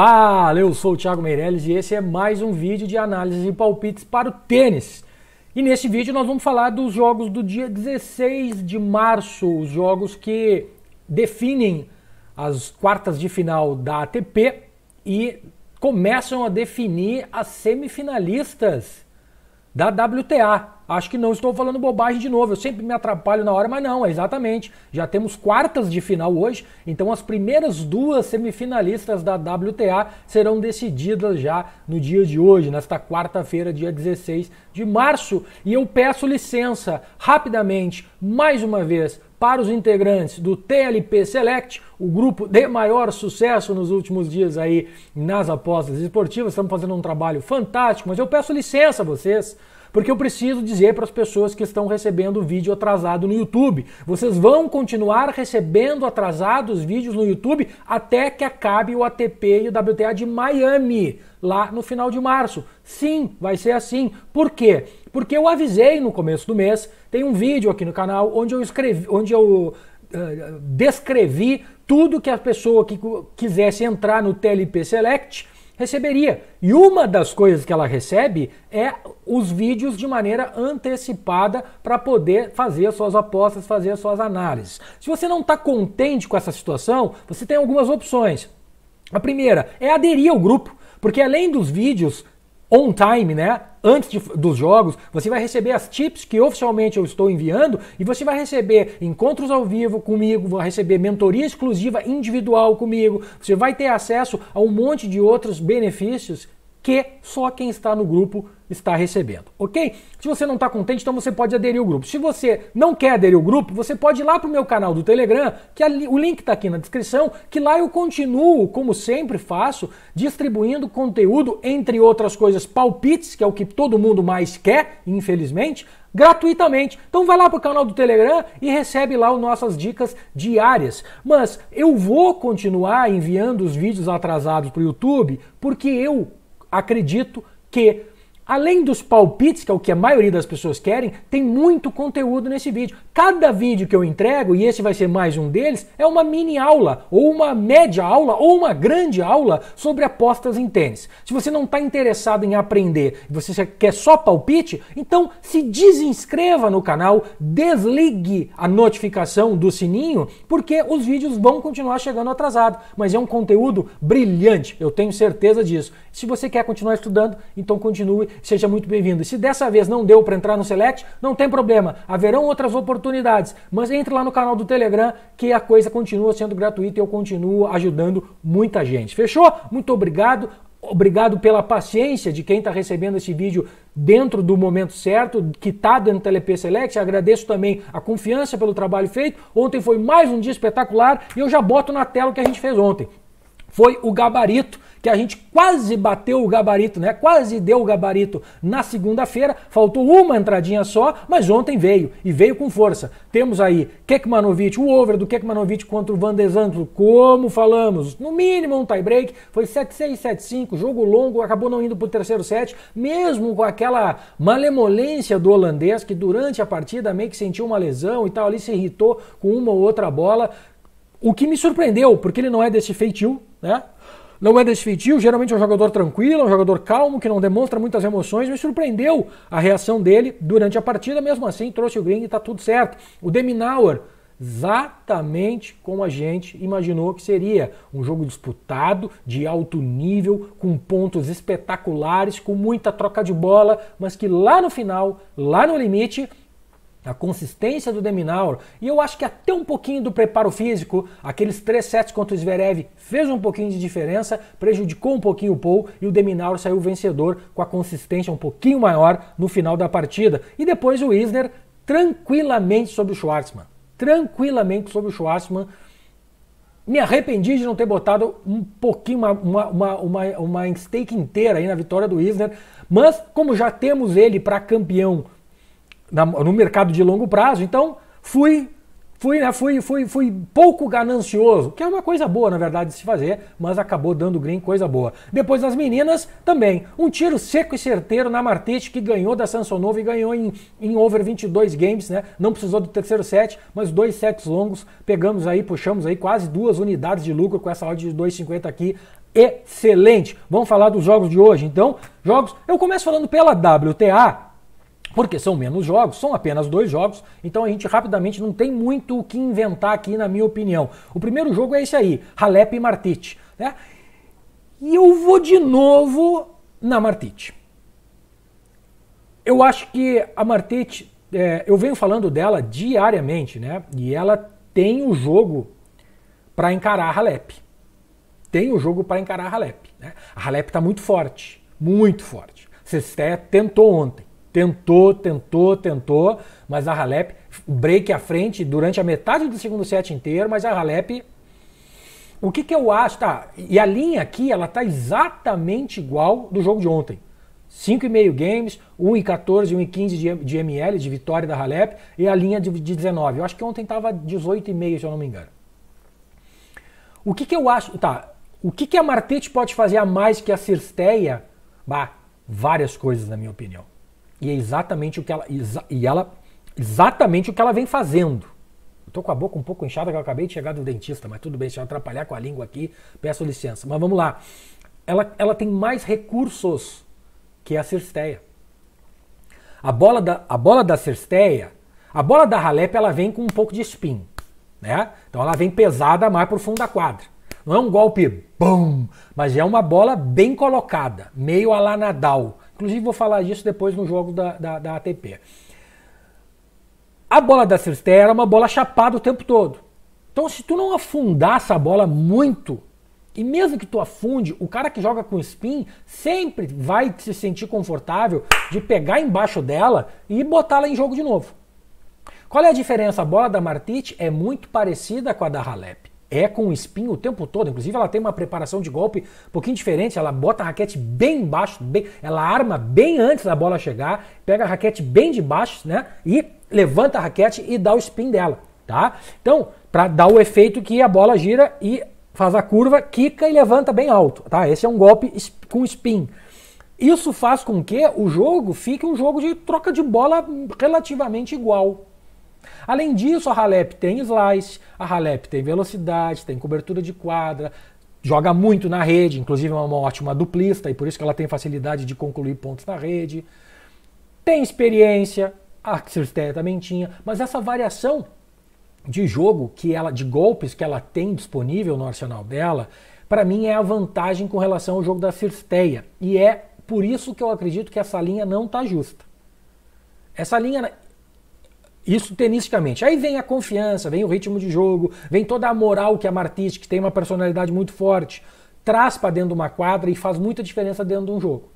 Fala, eu sou o Thiago Meirelles e esse é mais um vídeo de análise e palpites para o tênis. E neste vídeo nós vamos falar dos jogos do dia 16 de março, os jogos que definem as quartas de final da ATP e começam a definir as semifinalistas da WTA. Acho que não estou falando bobagem de novo. Eu sempre me atrapalho na hora, mas não, é exatamente. Já temos quartas de final hoje, então as primeiras duas semifinalistas da WTA serão decididas já no dia de hoje, nesta quarta-feira, dia 16 de março. E eu peço licença rapidamente, mais uma vez, para os integrantes do TLP Select, o grupo de maior sucesso nos últimos dias aí nas apostas esportivas. Estamos fazendo um trabalho fantástico, mas eu peço licença a vocês porque eu preciso dizer para as pessoas que estão recebendo vídeo atrasado no YouTube: vocês vão continuar recebendo atrasados vídeos no YouTube até que acabe o ATP e o WTA de Miami, lá no final de março. Sim, vai ser assim. Por quê? Porque eu avisei no começo do mês, tem um vídeo aqui no canal onde eu escrevi, onde eu uh, descrevi tudo que a pessoa que quisesse entrar no TLP Select receberia. E uma das coisas que ela recebe é os vídeos de maneira antecipada para poder fazer as suas apostas, fazer as suas análises. Se você não está contente com essa situação, você tem algumas opções. A primeira é aderir ao grupo, porque além dos vídeos on time, né? Antes de, dos jogos, você vai receber as tips que oficialmente eu estou enviando e você vai receber encontros ao vivo comigo, vai receber mentoria exclusiva individual comigo, você vai ter acesso a um monte de outros benefícios que só quem está no grupo está recebendo, ok? Se você não está contente, então você pode aderir ao grupo. Se você não quer aderir ao grupo, você pode ir lá para o meu canal do Telegram, que ali, o link está aqui na descrição, que lá eu continuo, como sempre faço, distribuindo conteúdo, entre outras coisas, palpites, que é o que todo mundo mais quer, infelizmente, gratuitamente. Então vai lá para o canal do Telegram e recebe lá as nossas dicas diárias. Mas eu vou continuar enviando os vídeos atrasados para o YouTube, porque eu acredito que Além dos palpites, que é o que a maioria das pessoas querem, tem muito conteúdo nesse vídeo. Cada vídeo que eu entrego, e esse vai ser mais um deles, é uma mini aula, ou uma média aula, ou uma grande aula sobre apostas em tênis. Se você não está interessado em aprender e você quer só palpite, então se desinscreva no canal, desligue a notificação do sininho, porque os vídeos vão continuar chegando atrasado. Mas é um conteúdo brilhante, eu tenho certeza disso. Se você quer continuar estudando, então continue seja muito bem-vindo. Se dessa vez não deu para entrar no Select, não tem problema, haverão outras oportunidades, mas entre lá no canal do Telegram que a coisa continua sendo gratuita e eu continuo ajudando muita gente. Fechou? Muito obrigado. Obrigado pela paciência de quem está recebendo esse vídeo dentro do momento certo, que está dentro do TLP Select. Agradeço também a confiança pelo trabalho feito. Ontem foi mais um dia espetacular e eu já boto na tela o que a gente fez ontem. Foi o gabarito que a gente quase bateu o gabarito, né? Quase deu o gabarito na segunda-feira, faltou uma entradinha só, mas ontem veio e veio com força. Temos aí Kekmanovic, o over do Kekmanovic contra o Van de Zandt, como falamos, no mínimo um tie-break, foi 7-6, 7-5, jogo longo, acabou não indo para o terceiro set, mesmo com aquela malemolência do holandês que durante a partida meio que sentiu uma lesão e tal, ali se irritou com uma ou outra bola. O que me surpreendeu, porque ele não é desse feitio, né? Não é desfeitio, geralmente é um jogador tranquilo, é um jogador calmo, que não demonstra muitas emoções. Me surpreendeu a reação dele durante a partida, mesmo assim trouxe o green e está tudo certo. O Deminauer, exatamente como a gente imaginou que seria. Um jogo disputado, de alto nível, com pontos espetaculares, com muita troca de bola, mas que lá no final, lá no limite, a consistência do Deminaur e eu acho que até um pouquinho do preparo físico, aqueles três sets contra o Zverev fez um pouquinho de diferença, prejudicou um pouquinho o Paul e o Deminaur saiu vencedor com a consistência um pouquinho maior no final da partida. E depois o Isner tranquilamente sobre o Schwartzman, tranquilamente sobre o Schwartzman. Me arrependi de não ter botado um pouquinho, uma, uma, uma, uma stake inteira aí na vitória do Isner, mas como já temos ele para campeão na, no mercado de longo prazo. Então, fui fui, né, fui, fui, fui pouco ganancioso, que é uma coisa boa, na verdade, de se fazer, mas acabou dando green, coisa boa. Depois das meninas, também. Um tiro seco e certeiro na Martete, que ganhou da Sansonova e ganhou em, em over 22 games, né? Não precisou do terceiro set, mas dois sets longos. Pegamos aí, puxamos aí quase duas unidades de lucro com essa odd de 2,50 aqui. Excelente! Vamos falar dos jogos de hoje, então. Jogos, eu começo falando pela WTA, porque são menos jogos, são apenas dois jogos, então a gente rapidamente não tem muito o que inventar aqui, na minha opinião. O primeiro jogo é esse aí, Halep e Martic. Né? E eu vou de novo na Martic. Eu acho que a Martic, é, eu venho falando dela diariamente, né? E ela tem o jogo para encarar a Halep. Tem o jogo para encarar a Halep. Né? A Halep está muito forte, muito forte. Cesté tentou ontem. Tentou, tentou, tentou, mas a Halep break à frente durante a metade do segundo set inteiro, mas a Halep o que, que eu acho, tá? E a linha aqui, ela tá exatamente igual do jogo de ontem. 5,5 games, 1,14, 1,15 de, de ML de vitória da Halep e a linha de, de 19. Eu acho que ontem tava 18,5, se eu não me engano. O que, que eu acho, tá? O que, que a Martete pode fazer a mais que a Cirsteia? Bah, várias coisas, na minha opinião. E é exatamente o que ela e ela exatamente o que ela vem fazendo. estou com a boca um pouco inchada que eu acabei de chegar do dentista, mas tudo bem, se eu atrapalhar com a língua aqui, peço licença. Mas vamos lá. Ela, ela tem mais recursos que a Cirsteia. A bola da, a bola da Cirsteia, a bola da Halep, ela vem com um pouco de espinho, né? Então ela vem pesada mais o fundo da quadra. Não é um golpe bum, mas é uma bola bem colocada, meio a lá Nadal, Inclusive vou falar disso depois no jogo da, da, da ATP. A bola da Cisterna era uma bola chapada o tempo todo. Então se tu não afundar essa bola muito, e mesmo que tu afunde, o cara que joga com spin sempre vai se sentir confortável de pegar embaixo dela e botá-la em jogo de novo. Qual é a diferença? A bola da Martic é muito parecida com a da Halep é com espinho o tempo todo. Inclusive, ela tem uma preparação de golpe um pouquinho diferente. Ela bota a raquete bem embaixo. bem, ela arma bem antes da bola chegar, pega a raquete bem de baixo, né? E levanta a raquete e dá o spin dela, tá? Então, para dar o efeito que a bola gira e faz a curva, quica e levanta bem alto, tá? Esse é um golpe com spin. Isso faz com que o jogo fique um jogo de troca de bola relativamente igual, Além disso, a Halep tem slice, a Halep tem velocidade, tem cobertura de quadra, joga muito na rede, inclusive é uma ótima duplista e por isso que ela tem facilidade de concluir pontos na rede. Tem experiência, a Cirsteia também tinha, mas essa variação de jogo que ela de golpes que ela tem disponível no arsenal dela, para mim é a vantagem com relação ao jogo da Cirsteia. E é por isso que eu acredito que essa linha não está justa. Essa linha isso tenisticamente. Aí vem a confiança, vem o ritmo de jogo, vem toda a moral que a Martins, que tem uma personalidade muito forte, traz para dentro de uma quadra e faz muita diferença dentro de um jogo.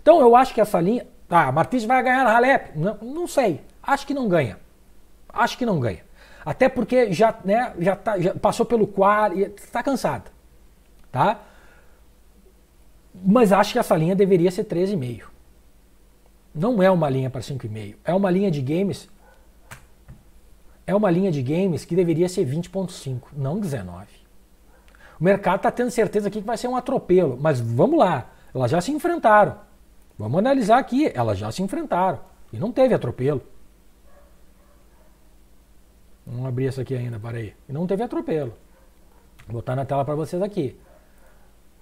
Então eu acho que essa linha. Ah, a Martins vai ganhar na Halep? Não, não sei. Acho que não ganha. Acho que não ganha. Até porque já, né, já, tá, já passou pelo quadro, está cansada. Tá? Mas acho que essa linha deveria ser 3,5. Não é uma linha para 5,5. É uma linha de games é uma linha de games que deveria ser 20.5, não 19. O mercado está tendo certeza aqui que vai ser um atropelo, mas vamos lá, elas já se enfrentaram. Vamos analisar aqui, elas já se enfrentaram e não teve atropelo. Vamos abrir essa aqui ainda, para aí. E não teve atropelo. Vou botar na tela para vocês aqui.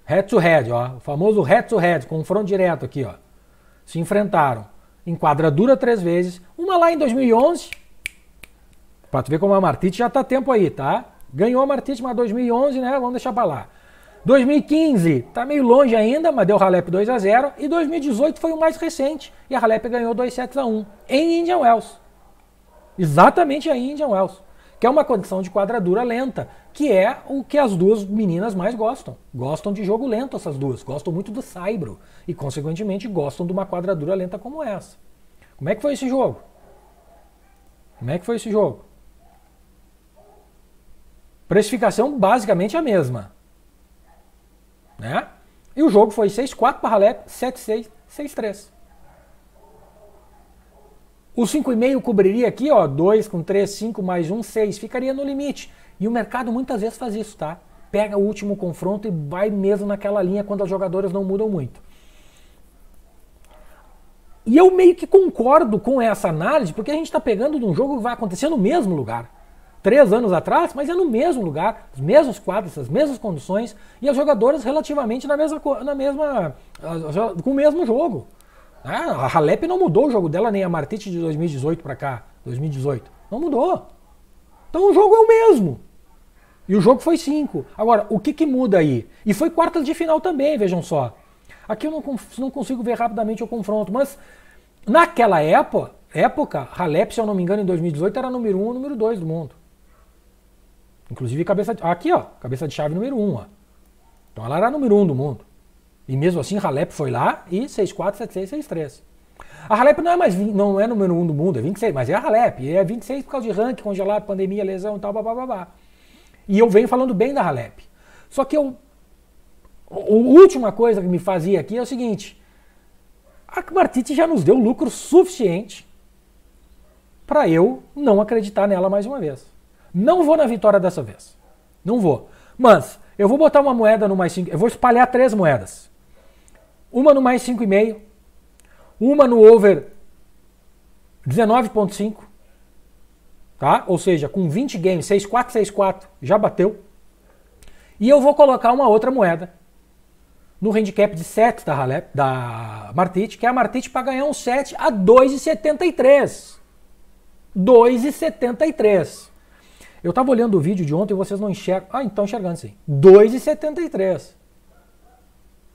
Head to head, ó, o famoso head to head, confronto direto aqui, ó. Se enfrentaram. Enquadradura três vezes, uma lá em 2011 Pra tu ver como a Martite já tá tempo aí, tá? Ganhou a Martite, mas 2011, né? Vamos deixar pra lá. 2015, tá meio longe ainda, mas deu Halep 2 a 0 E 2018 foi o mais recente. E a Halep ganhou 2 sets a 1 em Indian Wells. Exatamente aí em Indian Wells. Que é uma condição de quadradura lenta, que é o que as duas meninas mais gostam. Gostam de jogo lento essas duas, gostam muito do saibro e, consequentemente, gostam de uma quadradura lenta como essa. Como é que foi esse jogo? Como é que foi esse jogo? Precificação basicamente é a mesma. Né? E o jogo foi 6-4 para Halep, 7-6, 6-3. O 5,5 cobriria aqui, ó, 2 com 3, 5 mais 1, 6. Ficaria no limite. E o mercado muitas vezes faz isso, tá? Pega o último confronto e vai mesmo naquela linha quando as jogadoras não mudam muito. E eu meio que concordo com essa análise, porque a gente está pegando de um jogo que vai acontecer no mesmo lugar três anos atrás, mas é no mesmo lugar, os mesmos quadros, as mesmas condições e as jogadoras relativamente na mesma, na mesma com o mesmo jogo. Né? a Halep não mudou o jogo dela nem a Martite de 2018 para cá, 2018. Não mudou. Então o jogo é o mesmo. E o jogo foi 5. Agora, o que, que muda aí? E foi quartas de final também, vejam só. Aqui eu não, não consigo ver rapidamente o confronto, mas naquela época, época, Halep, se eu não me engano, em 2018 era número 1 um, número 2 do mundo. Inclusive cabeça de, aqui, ó, cabeça de chave número 1, um, Então ela era a número 1 um do mundo. E mesmo assim, Halep foi lá e 6-4, 7 A Halep não é mais não é número 1 um do mundo, é 26, mas é a Halep. E é 26 por causa de ranking, congelado, pandemia, lesão e tal, blá. E eu venho falando bem da Halep. Só que eu. A última coisa que me fazia aqui é o seguinte: a Martite já nos deu lucro suficiente para eu não acreditar nela mais uma vez. Não vou na vitória dessa vez. Não vou. Mas eu vou botar uma moeda no mais 5. Eu vou espalhar três moedas. Uma no mais 5,5. Uma no over 19,5. Tá? Ou seja, com 20 games, 6-4, já bateu. E eu vou colocar uma outra moeda no handicap de 7 da, Halep, da Martite, que é a Martite para ganhar um 7 a 2,73. 2,73. Eu estava olhando o vídeo de ontem e vocês não enxergam. Ah, então enxergando sim. 2,73.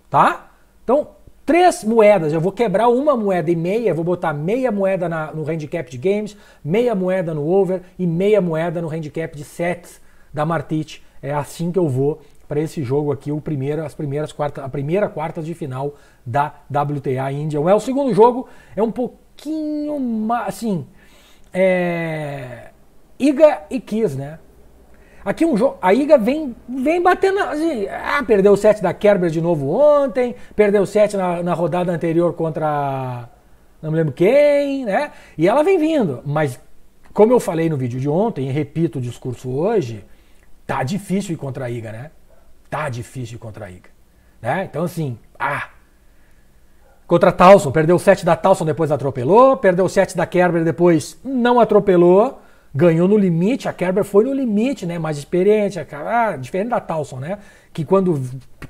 Tá? Então, três moedas. Eu vou quebrar uma moeda e meia, vou botar meia moeda na, no handicap de games, meia moeda no over e meia moeda no handicap de sets da Martit. É assim que eu vou para esse jogo aqui, o primeiro, as primeiras quartas, a primeira quarta de final da WTA Indian. É o segundo jogo é um pouquinho mais, assim, é, Iga e Kiss, né? Aqui um jogo. A Iga vem, vem batendo. Assim, ah, perdeu o set da Kerber de novo ontem, perdeu o set na, na, rodada anterior contra. Não me lembro quem, né? E ela vem vindo. Mas, como eu falei no vídeo de ontem, e repito o discurso hoje, tá difícil ir contra a Iga, né? Tá difícil ir contra a Iga. Né? Então, assim, ah. Contra a Towson, perdeu o set da Towson, depois atropelou, perdeu o set da Kerber, depois não atropelou ganhou no limite, a Kerber foi no limite, né? Mais experiente, a, ah, diferente da Talson né? Que quando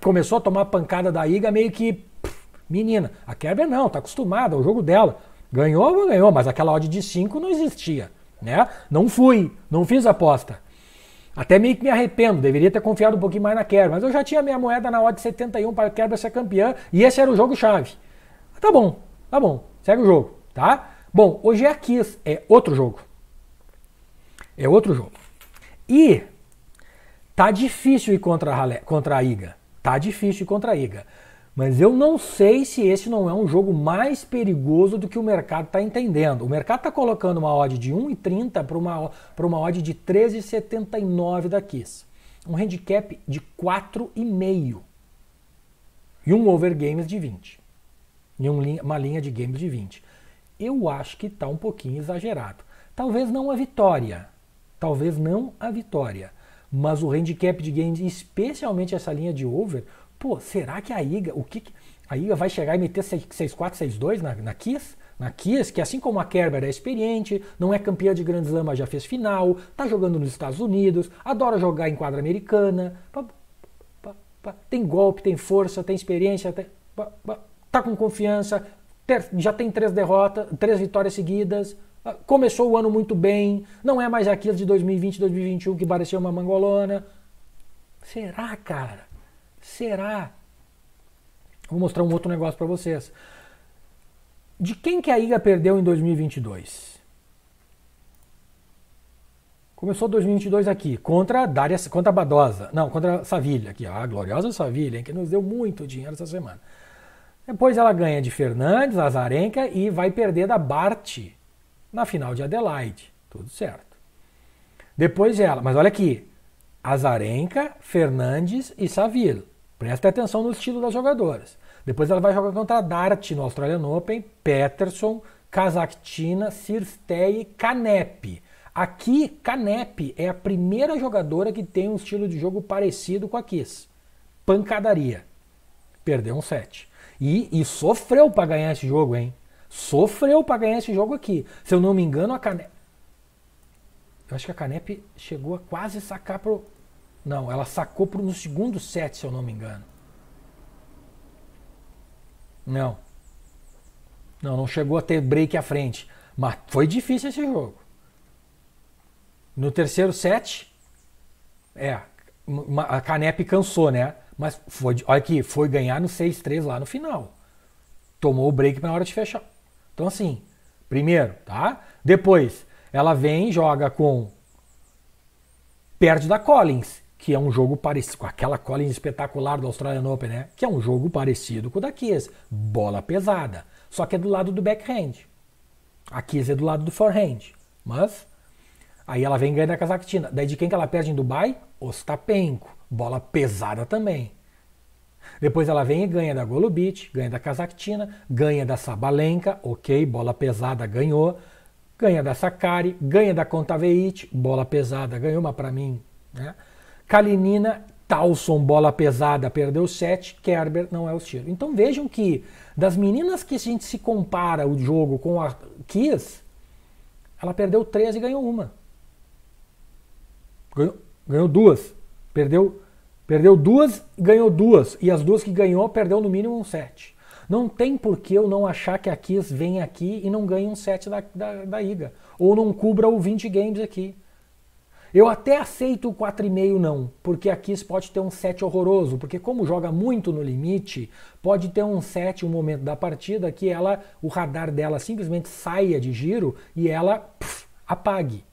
começou a tomar pancada da Iga, meio que. Pff, menina, a Kerber não, tá acostumada, é o jogo dela. Ganhou, ganhou, mas aquela odd de 5 não existia, né? Não fui, não fiz aposta. Até meio que me arrependo, deveria ter confiado um pouquinho mais na Kerber, mas eu já tinha minha moeda na odd 71 para a Kerber ser campeã e esse era o jogo chave. Tá bom, tá bom, segue o jogo, tá? Bom, hoje é a Kiss, é outro jogo. É outro jogo. E tá difícil ir contra a, contra a Iga. Tá difícil ir contra a Iga. Mas eu não sei se esse não é um jogo mais perigoso do que o mercado está entendendo. O mercado está colocando uma odd de 1,30 para uma, para uma odd de 13,79 da Kiss. Um handicap de 4,5. E um over games de 20. E um, uma linha de games de 20. Eu acho que está um pouquinho exagerado. Talvez não a vitória, Talvez não a vitória, mas o handicap de games, especialmente essa linha de over, pô, será que a Iga, o que a Iga vai chegar e meter 6-4, 6-2 na, na Kiss? Na Kiss, que assim como a Kerber é experiente, não é campeã de Grandes mas já fez final, tá jogando nos Estados Unidos, adora jogar em quadra americana, pá, pá, pá, tem golpe, tem força, tem experiência, tem, tá com confiança, ter, já tem três derrotas, três vitórias seguidas, ah, começou o ano muito bem, não é mais aquilo de 2020, 2021 que parecia uma mangolona. Será, cara? Será? Vou mostrar um outro negócio para vocês. De quem que a Iga perdeu em 2022? Começou 2022 aqui, contra a Daria, contra a Badosa. Não, contra a Savilha, aqui, a gloriosa Savilha, que nos deu muito dinheiro essa semana. Depois ela ganha de Fernandes, Azarenka e vai perder da Bart na final de Adelaide. Tudo certo. Depois ela, mas olha aqui: Azarenka, Fernandes e Saville. Presta atenção no estilo das jogadoras. Depois ela vai jogar contra a Dart no Australian Open, Peterson, Kazaktina, Sirstei e Canep. Aqui, Canep é a primeira jogadora que tem um estilo de jogo parecido com a Kiss. Pancadaria. Perdeu um set. E, e sofreu para ganhar esse jogo, hein? sofreu para ganhar esse jogo aqui. Se eu não me engano, a Canep. Eu acho que a Canep chegou a quase sacar pro. Não, ela sacou pro, no segundo set, se eu não me engano. Não. Não, não chegou a ter break à frente. Mas foi difícil esse jogo. No terceiro set, é, a Canep cansou, né? Mas foi, olha aqui, foi ganhar no 6-3 lá no final. Tomou o break na hora de fechar. Então, assim, primeiro, tá? Depois, ela vem e joga com. Perde da Collins, que é um jogo parecido com aquela Collins espetacular do Australian Open, né? Que é um jogo parecido com o da Kies. Bola pesada. Só que é do lado do backhand. A Kies é do lado do forehand. Mas. Aí ela vem ganhando a Kazakhstina. Daí de quem que ela perde em Dubai? Ostapenko. Bola pesada também. Depois ela vem e ganha da Golubic, ganha da Kazakhtina, ganha da Sabalenka, ok, bola pesada ganhou, ganha da Sakari, ganha da Kontaveit, bola pesada, ganhou uma para mim, né? Kalinina, Talson, bola pesada, perdeu 7, Kerber não é o tiro. Então vejam que das meninas que a gente se compara o jogo com a Kiss, ela perdeu 13 e ganhou uma. Ganhou, ganhou duas, perdeu Perdeu duas ganhou duas. E as duas que ganhou, perdeu no mínimo um set. Não tem por que eu não achar que a Kiss vem aqui e não ganha um set da, da, da Iga. Ou não cubra o 20 games aqui. Eu até aceito o 4,5 não, porque a Kiss pode ter um set horroroso, porque como joga muito no limite, pode ter um set, um momento da partida que ela, o radar dela simplesmente saia de giro e ela pff, apague.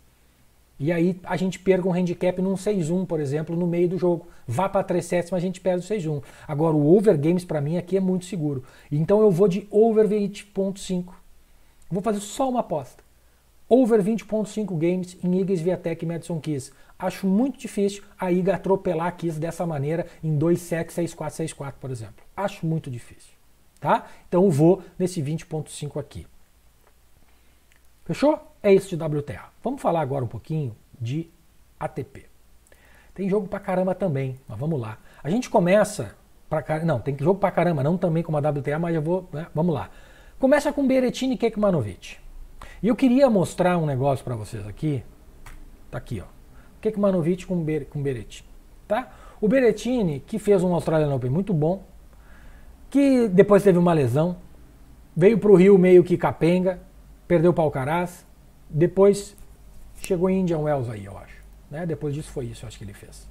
E aí a gente perca um handicap num 6-1, por exemplo, no meio do jogo. Vá para 3 sets, mas a gente perde o 6-1. Agora, o over games para mim aqui é muito seguro. Então eu vou de over 20.5. Vou fazer só uma aposta. Over 20.5 games em Igas Viatec e Madison Keys. Acho muito difícil a Iga atropelar a Keys dessa maneira em 2 sets, 6-4, 6-4, por exemplo. Acho muito difícil. Tá? Então eu vou nesse 20.5 aqui. Fechou? É isso de WTA. Vamos falar agora um pouquinho de ATP. Tem jogo pra caramba também, mas vamos lá. A gente começa pra caramba. Não, tem jogo pra caramba, não também com a WTA, mas eu vou. Né? Vamos lá. Começa com Beretini e Kekmanovic. E eu queria mostrar um negócio para vocês aqui. Tá aqui, ó. Kekmanovic com, Ber, com Beretini. Tá? O Beretini, que fez um Australian Open muito bom, que depois teve uma lesão, veio para o Rio meio que capenga, perdeu para o Alcaraz, depois chegou em Indian Wells aí, eu acho. Né? Depois disso foi isso, eu acho que ele fez.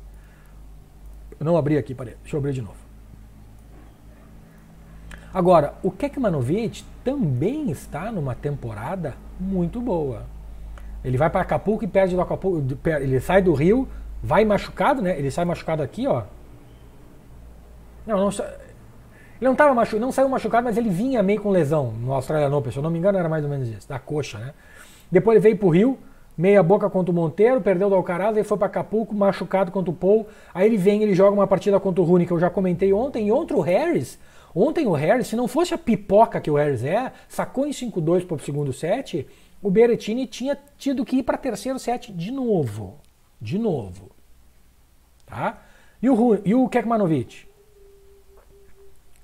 Eu não abri aqui, parei. deixa eu abrir de novo. Agora, o Kekmanovic também está numa temporada muito boa. Ele vai para Acapulco e perde do Acapulco, ele sai do Rio, vai machucado, né? Ele sai machucado aqui, ó. Não, não, ele não, tava machu... não saiu machucado, mas ele vinha meio com lesão no Australian Open, se eu não me engano era mais ou menos isso, da coxa, né? Depois ele veio pro Rio, meia boca contra o Monteiro, perdeu do Alcaraz, aí foi para Acapulco, machucado contra o Paul. Aí ele vem, ele joga uma partida contra o Rune, que eu já comentei ontem, e outro Harris. Ontem o Harris, se não fosse a pipoca que o Harris é, sacou em 5-2 para o segundo set, o Berrettini tinha tido que ir para terceiro set de novo. De novo. Tá? E o, Rune, e o Kekmanovic?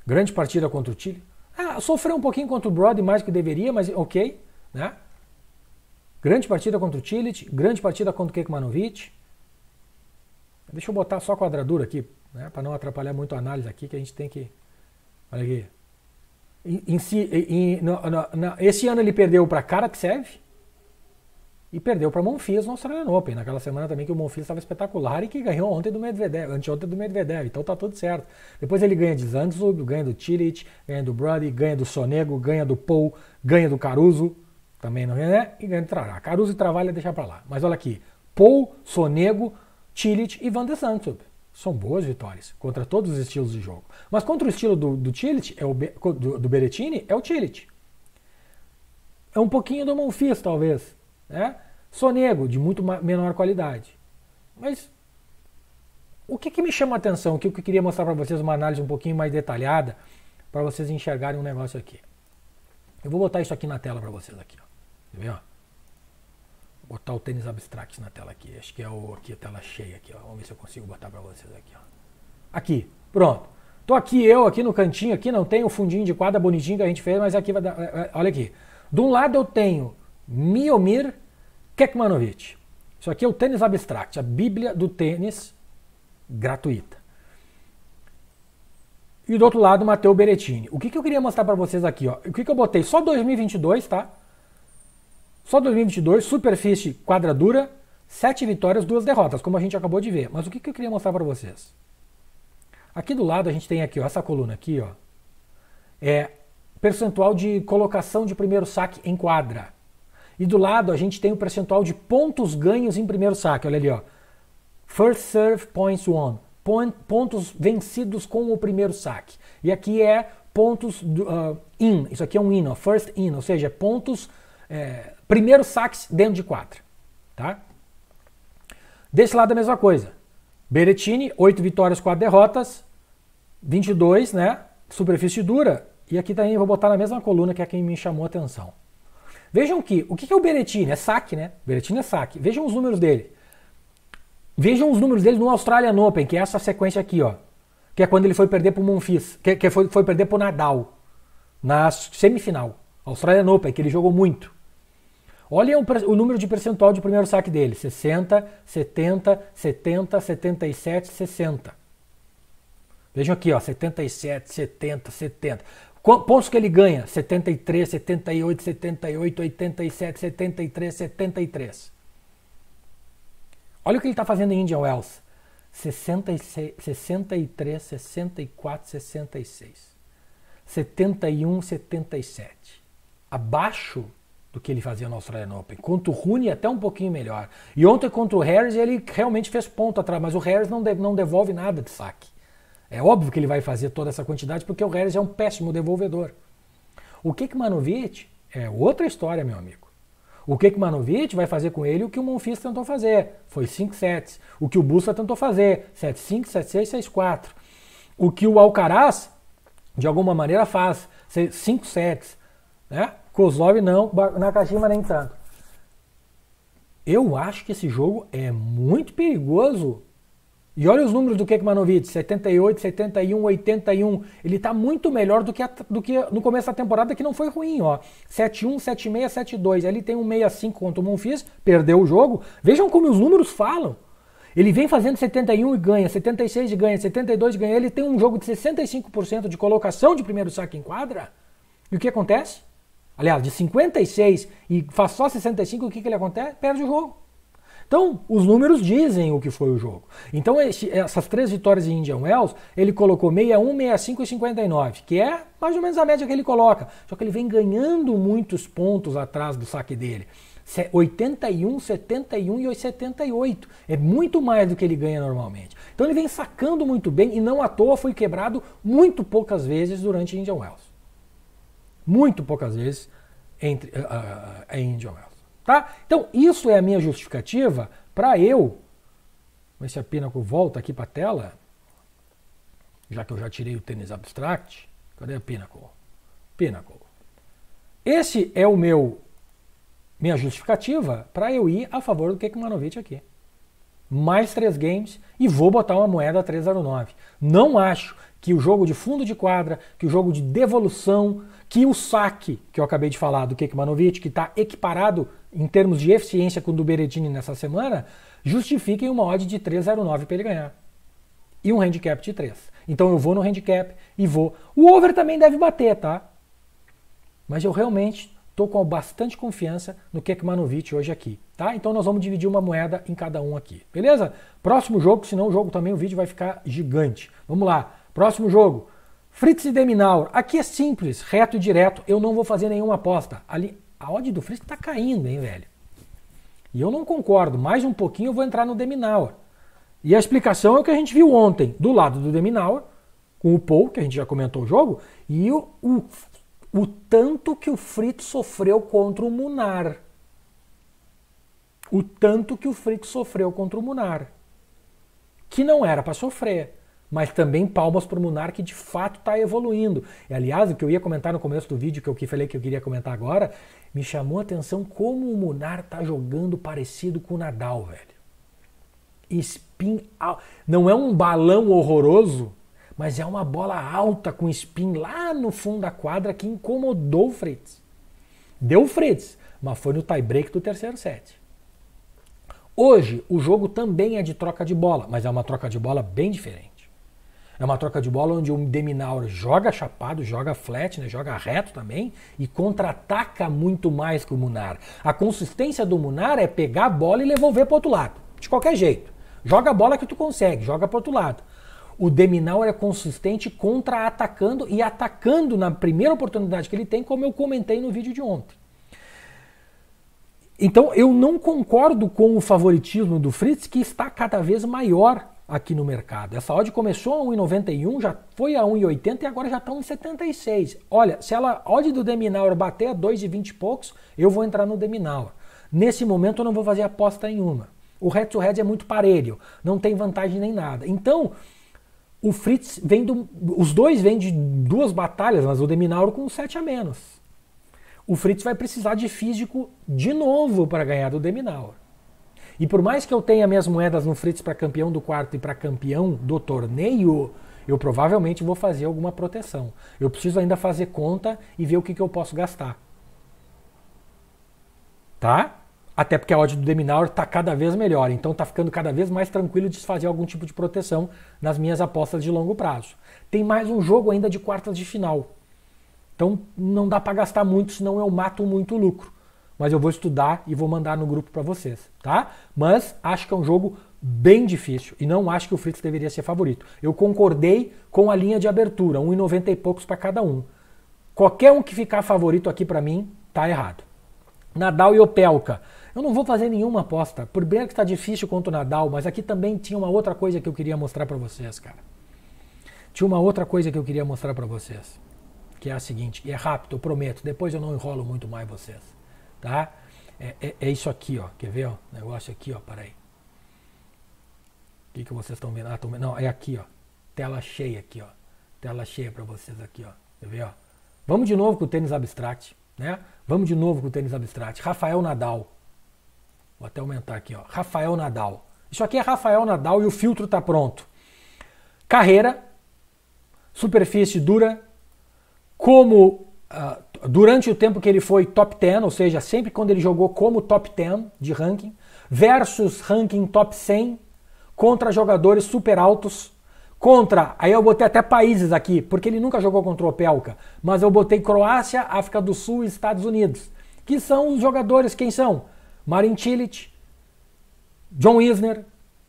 Grande partida contra o Chile. Ah, sofreu um pouquinho contra o Brody mais do que deveria, mas ok. Né? Grande partida contra o Tilly. grande partida contra o Kekmanovic. Deixa eu botar só quadradura aqui, né, para não atrapalhar muito a análise aqui, que a gente tem que. Olha aqui. Em, em, em, no, no, no, esse ano ele perdeu para Karaksev, e perdeu para Monfils no Australian Open, naquela semana também que o Monfils estava espetacular e que ganhou ontem do Medvedev, anteontem do Medvedev, então tá tudo certo. Depois ele ganha de Zandzubi, ganha do Tilic, ganha do Brody, ganha do Sonego, ganha do Paul, ganha do Caruso, também não é, né? e ganha do Trará. Caruso e Travalha deixa para lá. Mas olha aqui, Paul, Sonego, Tilic e Van de Zandzubi. São boas vitórias contra todos os estilos de jogo. Mas contra o estilo do, do Chilich, é o, do, do Berettini, é o Chilich. É um pouquinho do Monfils, talvez. Né? Sonego, de muito menor qualidade. Mas o que, que me chama a atenção, o que eu queria mostrar para vocês uma análise um pouquinho mais detalhada, para vocês enxergarem um negócio aqui. Eu vou botar isso aqui na tela para vocês aqui, ó. Tá Vou botar o tênis abstract na tela aqui. Acho que é o aqui a tela cheia aqui, ó. Vamos ver se eu consigo botar para vocês aqui, ó. Aqui, pronto. Tô aqui eu aqui no cantinho aqui, não tem o fundinho de quadra bonitinho que a gente fez, mas aqui vai dar, é, é, olha aqui. De um lado eu tenho Miomir Kekmanovic. Isso aqui é o Tênis Abstract, a bíblia do tênis gratuita. E do outro lado, Matteo Berettini. O que, que eu queria mostrar para vocês aqui? Ó? O que, que eu botei? Só 2022, tá? Só 2022, superfície quadradura, sete vitórias, duas derrotas, como a gente acabou de ver. Mas o que, que eu queria mostrar para vocês? Aqui do lado a gente tem aqui, ó, essa coluna aqui, ó, é percentual de colocação de primeiro saque em quadra. E do lado a gente tem o percentual de pontos ganhos em primeiro saque. Olha ali, ó. First serve points won. Pontos vencidos com o primeiro saque. E aqui é pontos uh, in. Isso aqui é um in, ó. first in, ou seja, pontos é, primeiros saques dentro de quatro, Tá? Desse lado a mesma coisa. Berettini, 8 vitórias, 4 derrotas, 22, né? Superfície dura. E aqui também vou botar na mesma coluna que é quem me chamou a atenção. Vejam que o que é o Berettini? É saque, né? Berettini é saque. Vejam os números dele. Vejam os números dele no Australian Open, que é essa sequência aqui, ó. Que é quando ele foi perder pro Monfils, que, que foi, foi perder pro Nadal na semifinal. Australian Open, que ele jogou muito. Olha o, o, número de percentual de primeiro saque dele: 60, 70, 70, 77, 60. Vejam aqui, ó, 77, 70, 70. Pontos que ele ganha: 73, 78, 78, 87, 73, 73. Olha o que ele está fazendo em Indian Wells: 66, 63, 64, 66. 71, 77. Abaixo do que ele fazia no Australian Open. Contra o Rooney até um pouquinho melhor. E ontem contra o Harris ele realmente fez ponto atrás, mas o Harris não, de, não devolve nada de saque. É óbvio que ele vai fazer toda essa quantidade porque o Harris é um péssimo devolvedor. O que que Manovic é outra história, meu amigo. O que que Manovic vai fazer com ele o que o Monfils tentou fazer? Foi 5 sets. O que o Busta tentou fazer? 7-5, 7-6, 6-4. O que o Alcaraz, de alguma maneira, faz? 5 sets. Né? Kozlov não, Nakajima nem tanto. Eu acho que esse jogo é muito perigoso e olha os números do Kekmanovic, 78, 71, 81. Ele está muito melhor do que, a, do que no começo da temporada, que não foi ruim, ó. 71, 76, 72. ele tem um 65 contra o Monfils, perdeu o jogo. Vejam como os números falam. Ele vem fazendo 71 e ganha, 76 e ganha, 72 e ganha. Ele tem um jogo de 65% de colocação de primeiro saque em quadra. E o que acontece? Aliás, de 56 e faz só 65, o que, que ele acontece? Perde o jogo. Então, os números dizem o que foi o jogo. Então, essas três vitórias em Indian Wells, ele colocou 61, 65 e 59, que é mais ou menos a média que ele coloca. Só que ele vem ganhando muitos pontos atrás do saque dele. 81, 71 e 78. É muito mais do que ele ganha normalmente. Então ele vem sacando muito bem e não à toa foi quebrado muito poucas vezes durante Indian Wells. Muito poucas vezes entre, uh, uh, em Indian Wells. Tá? Então, isso é a minha justificativa para eu. Vamos ver se a Pinnacle volta aqui para a tela. Já que eu já tirei o tênis abstract. Cadê a Pinnacle? Pinnacle. Esse é o meu minha justificativa para eu ir a favor do Kekmanovic aqui. Mais três games e vou botar uma moeda 309. Não acho que o jogo de fundo de quadra, que o jogo de devolução, que o saque que eu acabei de falar do Kekmanovic, que está equiparado em termos de eficiência com o do Beretini nessa semana, justifiquem uma odd de 3,09 para ele ganhar. E um handicap de 3. Então eu vou no handicap e vou. O over também deve bater, tá? Mas eu realmente estou com bastante confiança no Kekmanovic hoje aqui, tá? Então nós vamos dividir uma moeda em cada um aqui, beleza? Próximo jogo, senão o jogo também, o vídeo vai ficar gigante. Vamos lá, próximo jogo. Fritz e Deminaur. Aqui é simples, reto e direto. Eu não vou fazer nenhuma aposta. Ali a odd do Frito está caindo, hein, velho? E eu não concordo. Mais um pouquinho eu vou entrar no Deminauer. E a explicação é o que a gente viu ontem, do lado do Deminauer, com o Paul, que a gente já comentou o jogo, e o, o, o tanto que o Frito sofreu contra o Munar. O tanto que o Frito sofreu contra o Munar. Que não era para sofrer mas também palmas para o Munar que de fato está evoluindo. E, aliás, o que eu ia comentar no começo do vídeo, que eu falei que eu queria comentar agora, me chamou a atenção como o Munar está jogando parecido com o Nadal, velho. Spin Não é um balão horroroso, mas é uma bola alta com spin lá no fundo da quadra que incomodou o Fritz. Deu o Fritz, mas foi no tie-break do terceiro set. Hoje, o jogo também é de troca de bola, mas é uma troca de bola bem diferente. É uma troca de bola onde o Deminaur joga chapado, joga flat, né, joga reto também e contra-ataca muito mais que o Munar. A consistência do Munar é pegar a bola e devolver para o outro lado, de qualquer jeito. Joga a bola que tu consegue, joga para o outro lado. O Deminaur é consistente contra-atacando e atacando na primeira oportunidade que ele tem, como eu comentei no vídeo de ontem. Então eu não concordo com o favoritismo do Fritz, que está cada vez maior aqui no mercado. Essa odd começou a 1,91, já foi a 1,80 e agora já está 1,76. Olha, se ela odd do Deminaur bater a 2,20 e poucos, eu vou entrar no Deminaur. Nesse momento eu não vou fazer aposta nenhuma. O head to head é muito parelho, não tem vantagem nem nada. Então, o Fritz vem do, os dois vêm de duas batalhas, mas o Deminauro com 7 a menos. O Fritz vai precisar de físico de novo para ganhar do Deminauro. E por mais que eu tenha minhas moedas no Fritz para campeão do quarto e para campeão do torneio, eu provavelmente vou fazer alguma proteção. Eu preciso ainda fazer conta e ver o que, que eu posso gastar. Tá? Até porque a odd do Deminaur está cada vez melhor, então está ficando cada vez mais tranquilo de fazer algum tipo de proteção nas minhas apostas de longo prazo. Tem mais um jogo ainda de quartas de final. Então não dá para gastar muito, senão eu mato muito lucro mas eu vou estudar e vou mandar no grupo para vocês, tá? Mas acho que é um jogo bem difícil e não acho que o Fritz deveria ser favorito. Eu concordei com a linha de abertura, 1,90 e poucos para cada um. Qualquer um que ficar favorito aqui para mim tá errado. Nadal e Opelka. Eu não vou fazer nenhuma aposta. Por bem que está difícil contra o Nadal, mas aqui também tinha uma outra coisa que eu queria mostrar para vocês, cara. Tinha uma outra coisa que eu queria mostrar para vocês, que é a seguinte, e é rápido, eu prometo, depois eu não enrolo muito mais vocês tá? É, é, é, isso aqui, ó. Quer ver, ó? Negócio aqui, ó. Para aí. O que, que vocês estão vendo? Ah, tão vendo? Não, é aqui, ó. Tela cheia aqui, ó. Tela cheia para vocês aqui, ó. Quer ver, ó? Vamos de novo com o tênis abstract, né? Vamos de novo com o tênis abstract. Rafael Nadal. Vou até aumentar aqui, ó. Rafael Nadal. Isso aqui é Rafael Nadal e o filtro tá pronto. Carreira, superfície dura, como ah, durante o tempo que ele foi top 10, ou seja, sempre quando ele jogou como top 10 de ranking, versus ranking top 100 contra jogadores super altos. Contra, aí eu botei até países aqui, porque ele nunca jogou contra o Opelka, mas eu botei Croácia, África do Sul e Estados Unidos, que são os jogadores, quem são? Marin Cilic, John Isner,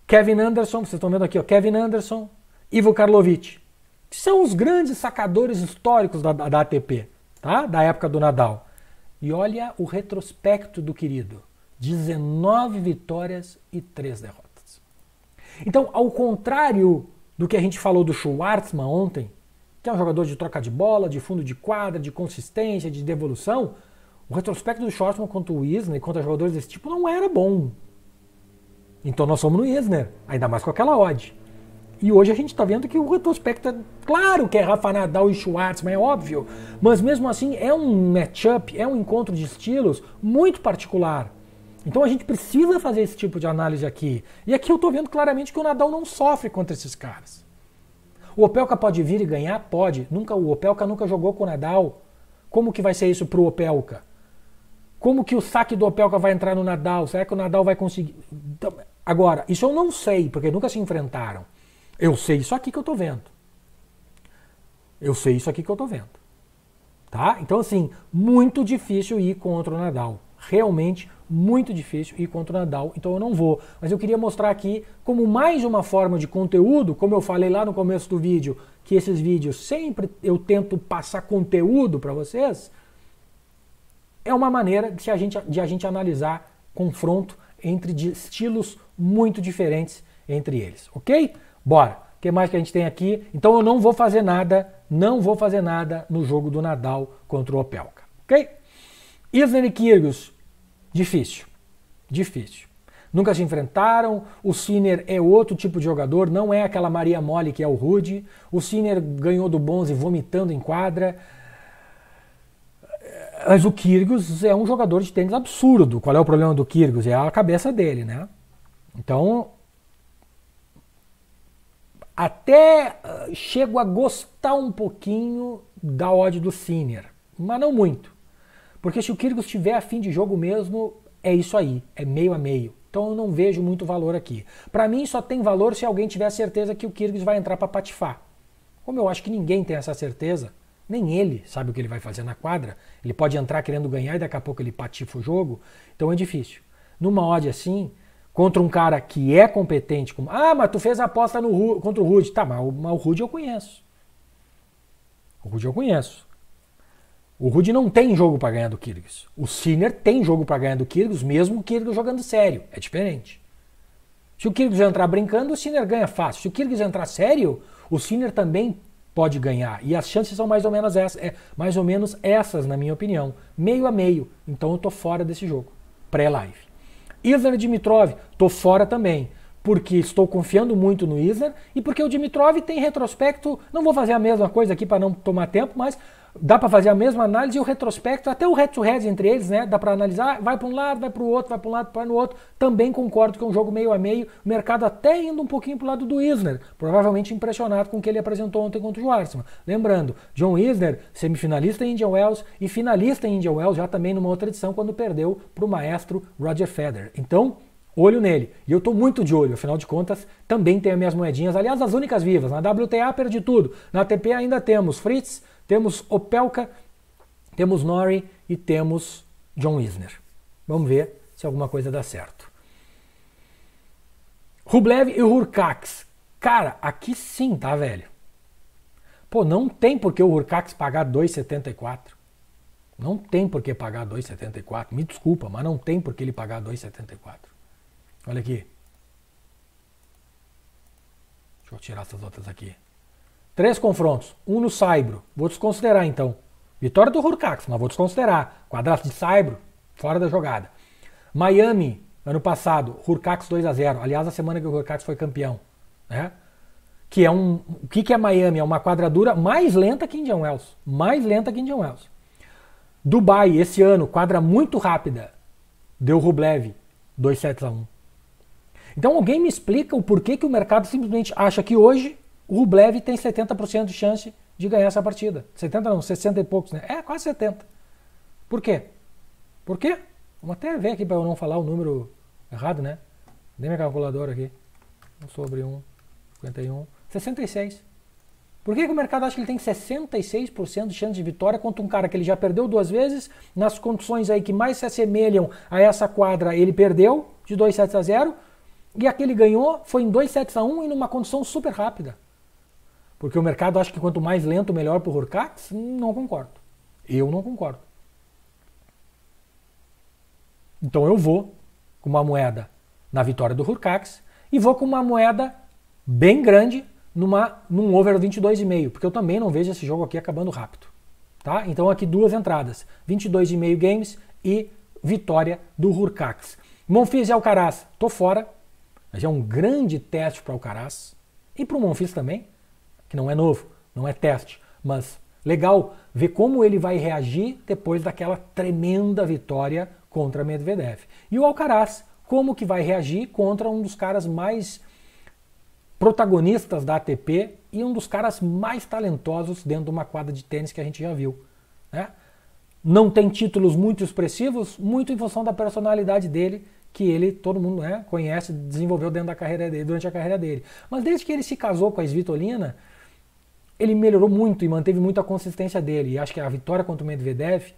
Kevin Anderson, vocês estão vendo aqui, ó, Kevin Anderson, Ivo Karlovic. São os grandes sacadores históricos da, da ATP tá? da época do Nadal. E olha o retrospecto do querido: 19 vitórias e 3 derrotas. Então, ao contrário do que a gente falou do Schwartzman ontem, que é um jogador de troca de bola, de fundo de quadra, de consistência, de devolução, o retrospecto do Schwartzman contra o Isner, contra jogadores desse tipo, não era bom. Então nós somos no Isner, ainda mais com aquela odd. E hoje a gente está vendo que o retrospecto, é claro que é Rafa Nadal e Schwartzman, é óbvio, mas mesmo assim é um matchup, é um encontro de estilos muito particular. Então a gente precisa fazer esse tipo de análise aqui. E aqui eu estou vendo claramente que o Nadal não sofre contra esses caras. O Opelka pode vir e ganhar? Pode. Nunca O Opelka nunca jogou com o Nadal. Como que vai ser isso para o Opelka? Como que o saque do Opelka vai entrar no Nadal? Será que o Nadal vai conseguir? Então, agora, isso eu não sei, porque nunca se enfrentaram. Eu sei isso aqui que eu estou vendo. Eu sei isso aqui que eu estou vendo. Tá? Então, assim, muito difícil ir contra o Nadal. Realmente muito difícil ir contra o Nadal, então eu não vou. Mas eu queria mostrar aqui como mais uma forma de conteúdo, como eu falei lá no começo do vídeo, que esses vídeos sempre eu tento passar conteúdo para vocês, é uma maneira de a, gente, de a gente analisar confronto entre estilos muito diferentes entre eles, ok? Bora. O que mais que a gente tem aqui? Então eu não vou fazer nada, não vou fazer nada no jogo do Nadal contra o Opelka. Ok? Isner e Kyrgios, difícil. Difícil. Nunca se enfrentaram. O Sinner é outro tipo de jogador, não é aquela Maria Mole que é o Rude. O Sinner ganhou do Bonzi vomitando em quadra. Mas o Kyrgios é um jogador de tênis absurdo. Qual é o problema do Kyrgios? É a cabeça dele, né? Então, até uh, chego a gostar um pouquinho da ódio do Sinner, mas não muito. Porque se o Kyrgios tiver a fim de jogo mesmo, é isso aí, é meio a meio. Então eu não vejo muito valor aqui. Para mim só tem valor se alguém tiver certeza que o Kyrgios vai entrar para patifar. Como eu acho que ninguém tem essa certeza, nem ele sabe o que ele vai fazer na quadra. Ele pode entrar querendo ganhar e daqui a pouco ele patifa o jogo. Então é difícil. Numa odd assim, contra um cara que é competente. Como, ah, mas tu fez a aposta no, contra o Rude. Tá, mas, mas o Rude eu conheço. O Rude eu conheço. O Rude não tem jogo para ganhar do Kyrgios. O Sinner tem jogo para ganhar do Kyrgios, mesmo o Kyrgios jogando sério. É diferente. Se o Kyrgios entrar brincando, o Sinner ganha fácil. Se o Kyrgios entrar sério, o Sinner também pode ganhar. E as chances são mais ou menos essas, é, mais ou menos essas na minha opinião. Meio a meio. Então eu tô fora desse jogo. Pré-live. Isner Dimitrov, tô fora também. Porque estou confiando muito no Isner e porque o Dimitrov tem retrospecto. Não vou fazer a mesma coisa aqui para não tomar tempo, mas dá para fazer a mesma análise e o retrospecto, até o head-to-head -head entre eles, né? Dá para analisar, vai para um lado, vai para o outro, vai para um lado, vai no outro. Também concordo que é um jogo meio a meio, o mercado até indo um pouquinho para o lado do Isner, provavelmente impressionado com o que ele apresentou ontem contra o Arsenal. Lembrando, John Isner, semifinalista em Indian Wells e finalista em Indian Wells, já também numa outra edição, quando perdeu para o maestro Roger Federer. Então, olho nele. E eu estou muito de olho, afinal de contas, também tenho minhas moedinhas. Aliás, as únicas vivas. Na WTA perdi tudo. Na ATP ainda temos Fritz, temos Opelka, temos Norrie e temos John Isner. Vamos ver se alguma coisa dá certo. Rublev e Hurkax. Cara, aqui sim, tá, velho? Pô, não tem por que o Hurkax pagar 2,74. Não tem por que pagar 2,74. Me desculpa, mas não tem por que ele pagar 2,74. Olha aqui. Deixa eu tirar essas outras aqui. Três confrontos, um no Saibro. Vou desconsiderar então. Vitória do Hurcax, mas vou desconsiderar. Quadraço de Saibro, fora da jogada. Miami, ano passado, Hurcax 2 a 0 Aliás, a semana que o Hurcax foi campeão. Né? Que é um, o que, que é Miami? É uma quadradura mais lenta que Indian Wells. Mais lenta que Indian Wells. Dubai, esse ano, quadra muito rápida. Deu Rublev 2 sets a 1. Então alguém me explica o porquê que o mercado simplesmente acha que hoje o Rublev tem 70% de chance de ganhar essa partida. 70 não, 60 e poucos, né? É, quase 70. Por quê? Por quê? Vamos até ver aqui para eu não falar o número errado, né? Dei minha calculadora aqui. sobre 1, 51, 66. Por que, que o mercado acha que ele tem 66% de chance de vitória contra um cara que ele já perdeu duas vezes, nas condições aí que mais se assemelham a essa quadra, ele perdeu de 2 sets a 0, e aquele ganhou foi em 2 sets a 1 e numa condição super rápida. Porque o mercado acha que quanto mais lento, melhor para o Horcax? Não concordo. Eu não concordo. Então eu vou com uma moeda na vitória do Hurcax e vou com uma moeda bem grande numa, num over 22,5, porque eu também não vejo esse jogo aqui acabando rápido. Tá? Então aqui duas entradas, 22,5 games e vitória do Hurcax. Monfils e Alcaraz, tô fora. Mas é um grande teste para o Alcaraz e para o Monfils também, que não é novo, não é teste, mas legal ver como ele vai reagir depois daquela tremenda vitória contra Medvedev. E o Alcaraz, como que vai reagir contra um dos caras mais protagonistas da ATP e um dos caras mais talentosos dentro de uma quadra de tênis que a gente já viu. Né? Não tem títulos muito expressivos, muito em função da personalidade dele, que ele, todo mundo né, conhece, desenvolveu dentro da carreira dele, durante a carreira dele. Mas desde que ele se casou com a Svitolina, ele melhorou muito e manteve muito a consistência dele. E acho que a vitória contra o Medvedev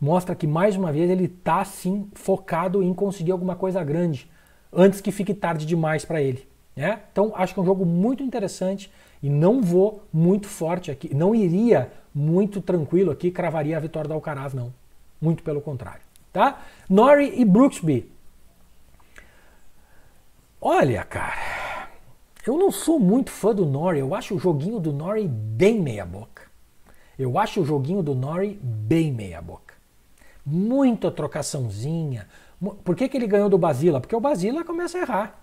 mostra que, mais uma vez, ele está sim focado em conseguir alguma coisa grande antes que fique tarde demais para ele. Né? Então, acho que é um jogo muito interessante e não vou muito forte aqui. Não iria muito tranquilo aqui, cravaria a vitória do Alcaraz, não. Muito pelo contrário. Tá? Norrie e Brooksby. Olha, cara. Eu não sou muito fã do Nori, eu acho o joguinho do Nori bem meia boca. Eu acho o joguinho do Nori bem meia boca. Muita trocaçãozinha. Por que, que ele ganhou do Basila? Porque o Basila começa a errar.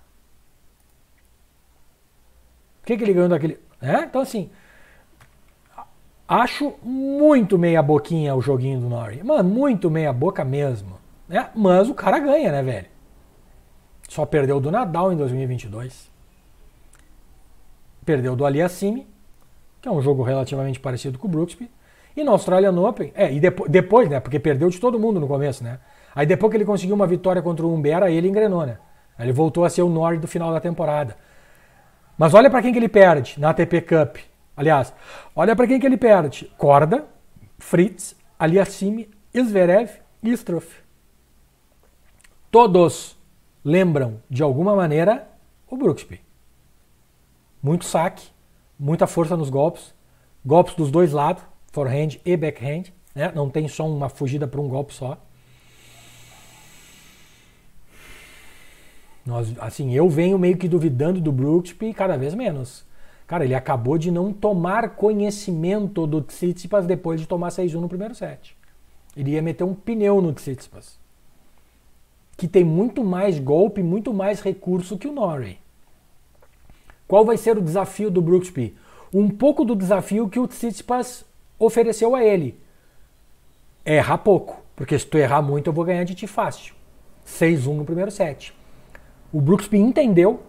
Por que, que ele ganhou daquele... É? Então assim, acho muito meia boquinha o joguinho do Nori. Mano, muito meia boca mesmo. Né? Mas o cara ganha, né, velho? Só perdeu do Nadal em 2022 perdeu do Ali Assimi, que é um jogo relativamente parecido com o Brooksby. E na Australian Open, é, e depo depois, né? Porque perdeu de todo mundo no começo, né? Aí depois que ele conseguiu uma vitória contra o Umbera, ele engrenou, né? ele voltou a ser o Nord do final da temporada. Mas olha para quem que ele perde na ATP Cup. Aliás, olha para quem que ele perde. Corda, Fritz, Aliassime, Zverev e Struff. Todos lembram, de alguma maneira, o Brooksby muito saque, muita força nos golpes, golpes dos dois lados, forehand e backhand, né? não tem só uma fugida para um golpe só. Nós, assim, eu venho meio que duvidando do Brooksby cada vez menos. Cara, ele acabou de não tomar conhecimento do Tsitsipas depois de tomar 6-1 no primeiro set. Ele ia meter um pneu no Tsitsipas. Que tem muito mais golpe, muito mais recurso que o Norrie. Qual vai ser o desafio do Brooksby? Um pouco do desafio que o Tsitsipas ofereceu a ele. Erra errar pouco, porque se tu errar muito eu vou ganhar de ti fácil. 6-1 no primeiro set. O Brooksby entendeu,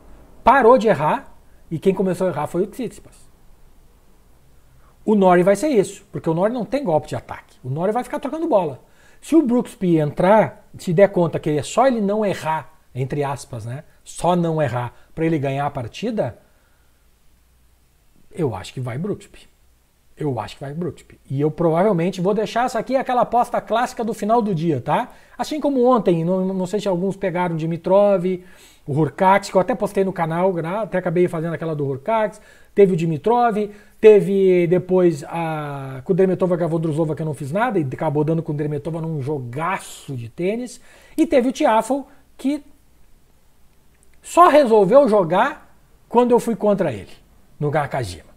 parou de errar e quem começou a errar foi o Tsitsipas. O Nori vai ser isso, porque o Nori não tem golpe de ataque. O Nori vai ficar trocando bola. Se o Brooksby entrar, se der conta que é só ele não errar, entre aspas, né? Só não errar para ele ganhar a partida, eu acho que vai Brooksby. Eu acho que vai Brooksby. E eu provavelmente vou deixar essa aqui aquela aposta clássica do final do dia, tá? Assim como ontem, não, não sei se alguns pegaram Dimitrov, o Hurkacz, que eu até postei no canal, até acabei fazendo aquela do Hurkacz. Teve o Dimitrov, teve depois a Kudermetova com a que eu não fiz nada, e acabou dando com Kudermetova num jogaço de tênis. E teve o Tiafo, que só resolveu jogar quando eu fui contra ele no Gakajima.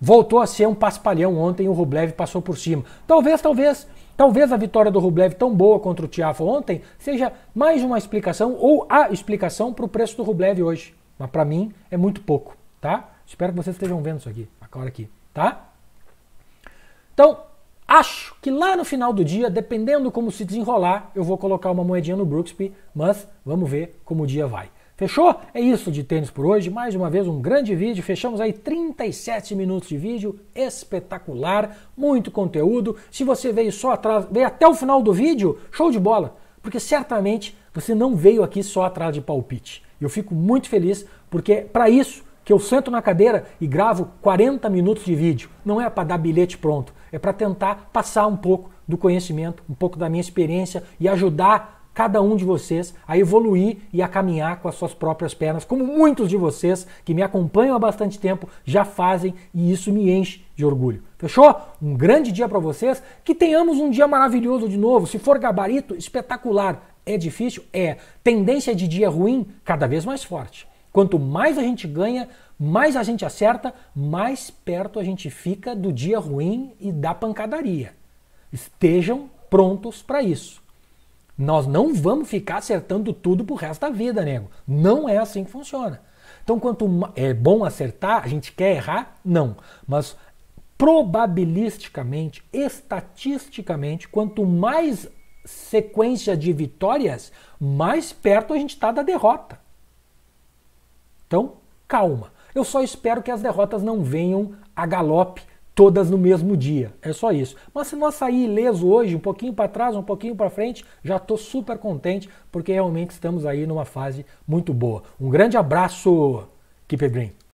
Voltou a ser um paspalhão ontem, o Rublev passou por cima. Talvez, talvez, talvez a vitória do Rublev tão boa contra o Tiafo ontem seja mais uma explicação ou a explicação para o preço do Rublev hoje. Mas para mim é muito pouco, tá? Espero que vocês estejam vendo isso aqui, agora aqui, tá? Então, acho que lá no final do dia, dependendo como se desenrolar, eu vou colocar uma moedinha no Brooksby, mas vamos ver como o dia vai. Fechou? É isso de tênis por hoje. Mais uma vez, um grande vídeo. Fechamos aí 37 minutos de vídeo, espetacular, muito conteúdo. Se você veio só atrás, veio até o final do vídeo, show de bola, porque certamente você não veio aqui só atrás de palpite. Eu fico muito feliz porque é para isso que eu sento na cadeira e gravo 40 minutos de vídeo. Não é para dar bilhete pronto, é para tentar passar um pouco do conhecimento, um pouco da minha experiência e ajudar cada um de vocês a evoluir e a caminhar com as suas próprias pernas, como muitos de vocês que me acompanham há bastante tempo já fazem e isso me enche de orgulho. Fechou? Um grande dia para vocês, que tenhamos um dia maravilhoso de novo. Se for gabarito, espetacular. É difícil? É. Tendência de dia ruim? Cada vez mais forte. Quanto mais a gente ganha, mais a gente acerta, mais perto a gente fica do dia ruim e da pancadaria. Estejam prontos para isso. Nós não vamos ficar acertando tudo pro resto da vida, nego. Não é assim que funciona. Então, quanto é bom acertar, a gente quer errar? Não. Mas probabilisticamente, estatisticamente, quanto mais sequência de vitórias, mais perto a gente está da derrota. Então, calma. Eu só espero que as derrotas não venham a galope, todas no mesmo dia. É só isso. Mas se nós sair ileso hoje, um pouquinho para trás, um pouquinho para frente, já estou super contente, porque realmente estamos aí numa fase muito boa. Um grande abraço, Keep It Green.